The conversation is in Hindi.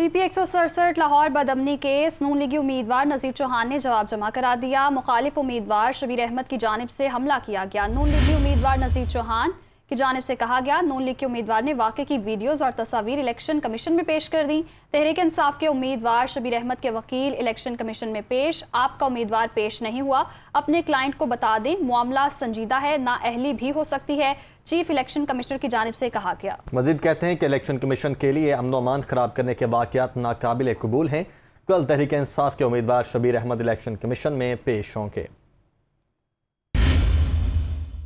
पीपी एक लाहौर बदमनी केस नून लीगी उम्मीदवार नजीर चौहान ने जवाब जमा करा दिया मुखालिफ उम्मीदवार शबीर अहमद की जानब से हमला किया गया नून लीगी उम्मीदवार नजीर चौहान की जानब से कहा गया नून लीग के उम्मीदवार ने वाक की वीडियोज़ और तस्वीर इलेक्शन कमीशन में पेश कर दी तहरीक इंसाफ के उम्मीदवार शबीर अहमद के वकील इलेक्शन कमीशन में पेश आपका उम्मीदवार पेश नहीं हुआ अपने क्लाइंट को बता दें मामला संजीदा है ना अहली भी हो सकती है चीफ इलेक्शन कमिश्नर की जानब से कहा गया मजीद कहते हैं कि इलेक्शन कमीशन के लिए अमनोमान खराब करने के वाकत नाकबिल कबूल हैं कल तहरीक इंसाफ के उम्मीदवार शबीर अहमद इलेक्शन कमीशन में पेश होंगे